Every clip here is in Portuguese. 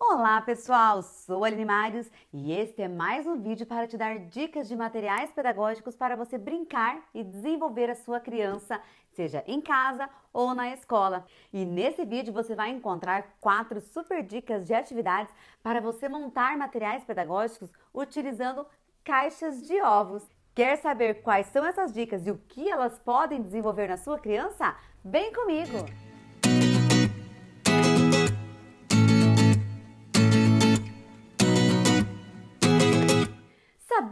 Olá pessoal, sou Aline Marius e este é mais um vídeo para te dar dicas de materiais pedagógicos para você brincar e desenvolver a sua criança, seja em casa ou na escola. E nesse vídeo você vai encontrar quatro super dicas de atividades para você montar materiais pedagógicos utilizando caixas de ovos. Quer saber quais são essas dicas e o que elas podem desenvolver na sua criança? Vem comigo!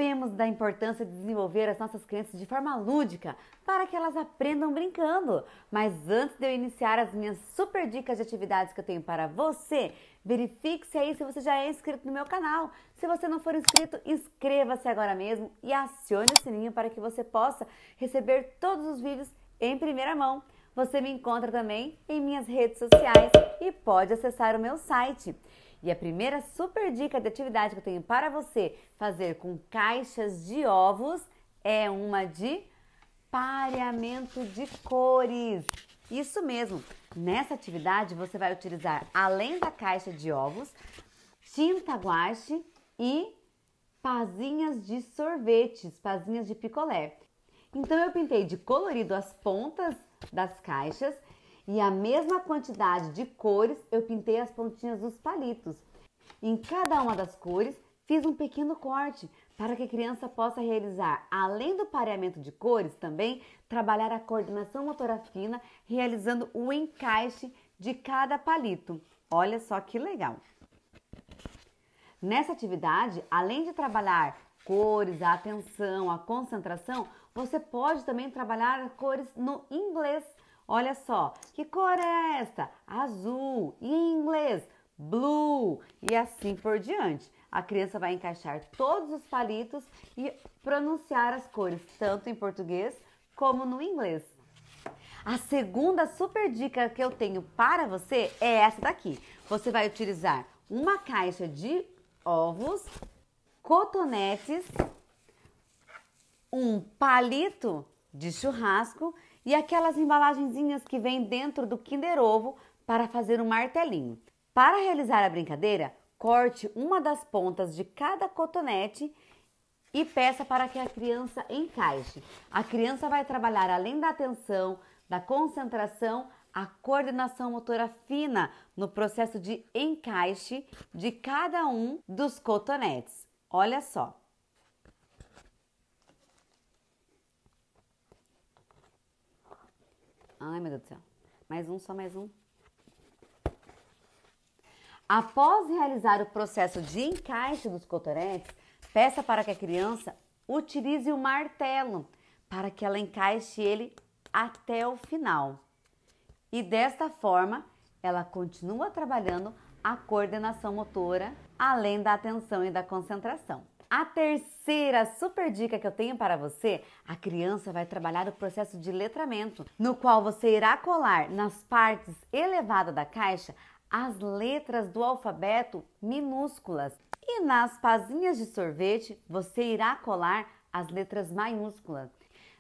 Sabemos da importância de desenvolver as nossas crianças de forma lúdica para que elas aprendam brincando. Mas antes de eu iniciar as minhas super dicas de atividades que eu tenho para você, verifique-se aí se você já é inscrito no meu canal. Se você não for inscrito, inscreva-se agora mesmo e acione o sininho para que você possa receber todos os vídeos em primeira mão. Você me encontra também em minhas redes sociais e pode acessar o meu site. E a primeira super dica de atividade que eu tenho para você fazer com caixas de ovos é uma de pareamento de cores. Isso mesmo. Nessa atividade você vai utilizar além da caixa de ovos, tinta guache e pazinhas de sorvetes, pazinhas de picolé. Então eu pintei de colorido as pontas das caixas e a mesma quantidade de cores eu pintei as pontinhas dos palitos. Em cada uma das cores fiz um pequeno corte para que a criança possa realizar, além do pareamento de cores, também trabalhar a coordenação motora fina, realizando o encaixe de cada palito. Olha só que legal! Nessa atividade, além de trabalhar cores, a atenção, a concentração, você pode também trabalhar cores no inglês. Olha só, que cor é esta? Azul. Em inglês, blue. E assim por diante. A criança vai encaixar todos os palitos e pronunciar as cores, tanto em português como no inglês. A segunda super dica que eu tenho para você é essa daqui. Você vai utilizar uma caixa de ovos, cotonetes, um palito de churrasco e aquelas embalagenzinhas que vem dentro do Kinder Ovo para fazer um martelinho. Para realizar a brincadeira, corte uma das pontas de cada cotonete e peça para que a criança encaixe. A criança vai trabalhar além da atenção, da concentração, a coordenação motora fina no processo de encaixe de cada um dos cotonetes. Olha só. meu Deus do céu. Mais um, só mais um. Após realizar o processo de encaixe dos cotoretes, peça para que a criança utilize o martelo para que ela encaixe ele até o final. E desta forma, ela continua trabalhando a coordenação motora, além da atenção e da concentração. A terceira super dica que eu tenho para você, a criança vai trabalhar o processo de letramento, no qual você irá colar nas partes elevadas da caixa as letras do alfabeto minúsculas e nas pazinhas de sorvete você irá colar as letras maiúsculas.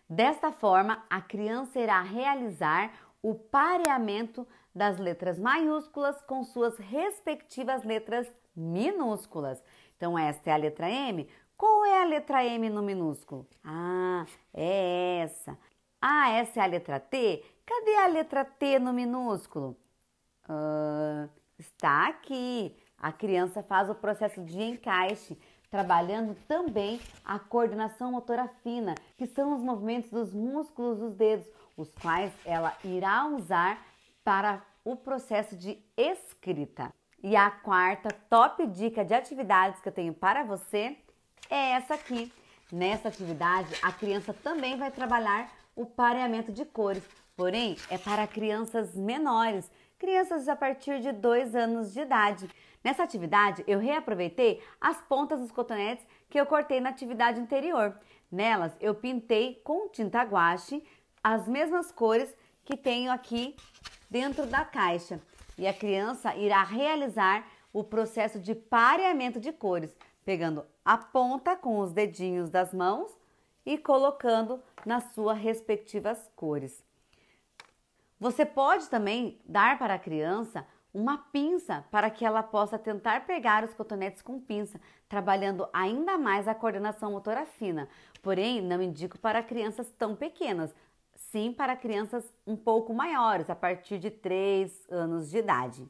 Desta forma, a criança irá realizar o pareamento das letras maiúsculas com suas respectivas letras minúsculas. Então, esta é a letra M. Qual é a letra M no minúsculo? Ah, é essa. Ah, essa é a letra T? Cadê a letra T no minúsculo? Uh, está aqui. A criança faz o processo de encaixe, trabalhando também a coordenação motora fina, que são os movimentos dos músculos dos dedos, os quais ela irá usar para o processo de escrita. E a quarta top dica de atividades que eu tenho para você é essa aqui. Nessa atividade, a criança também vai trabalhar o pareamento de cores, porém é para crianças menores, crianças a partir de dois anos de idade. Nessa atividade, eu reaproveitei as pontas dos cotonetes que eu cortei na atividade anterior. Nelas, eu pintei com tinta guache as mesmas cores que tenho aqui dentro da caixa e a criança irá realizar o processo de pareamento de cores, pegando a ponta com os dedinhos das mãos e colocando nas suas respectivas cores. Você pode também dar para a criança uma pinça para que ela possa tentar pegar os cotonetes com pinça, trabalhando ainda mais a coordenação motora fina. Porém, não indico para crianças tão pequenas, sim para crianças um pouco maiores, a partir de 3 anos de idade.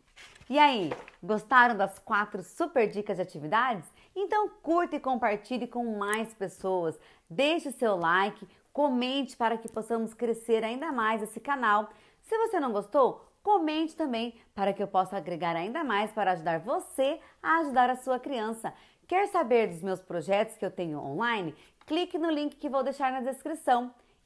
E aí, gostaram das quatro super dicas de atividades? Então curta e compartilhe com mais pessoas. Deixe o seu like, comente para que possamos crescer ainda mais esse canal. Se você não gostou, comente também para que eu possa agregar ainda mais para ajudar você a ajudar a sua criança. Quer saber dos meus projetos que eu tenho online? Clique no link que vou deixar na descrição.